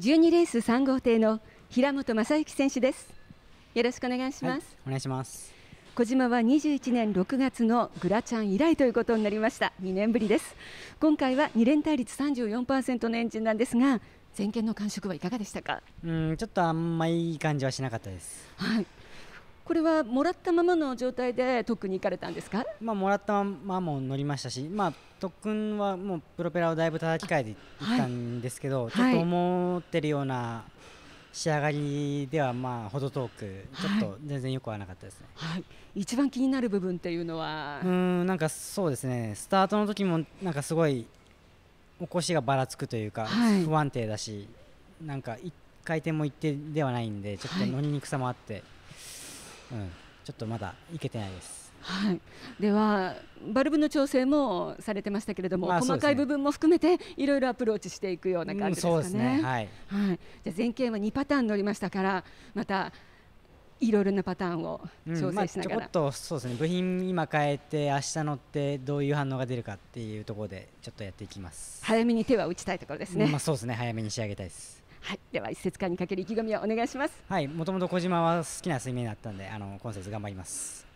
12レース3号艇の平本正幸選手ですよろしくお願いします、はい、お願いします小島は21年6月のグラチャン以来ということになりました2年ぶりです今回は2連対率34%のエンジンなんですが前見の感触はいかがでしたかうんちょっとあんまいい感じはしなかったですはいこれはもらったままの状態で特訓に行かれたんですか、まあ、もらったままも乗りましたし、まあ、特訓はもうプロペラをだいぶ叩き替えていったんですけど、はい、ちょっと思ってるような仕上がりではまあ程遠くちょっと全然よくはなかったですね、はい、一番気になる部分っていうのはうんなんかそうですねスタートの時もなんかすごい起こしがばらつくというか、はい、不安定だしなんか一回転も一定ではないんでちょっと乗りにくさもあって。はいうん、ちょっとまだいけてないです。はい、ではバルブの調整もされてましたけれども、まあね、細かい部分も含めていろいろアプローチしていくような感じですかね。はい、じゃ前傾は2パターン乗りましたからまたいろいろなパターンを調整しながら、うんまあ、ちょっとそうですね部品今変えて明日乗ってどういう反応が出るかっていうところでちょっとやっていきます早めに手は打ちたいところですね、まあ、そうですね早めに仕上げたいですはい、では一節間にかける意気込みをお願いします。はい、もともと小島は好きな睡眠だったんで、あの今節頑張ります。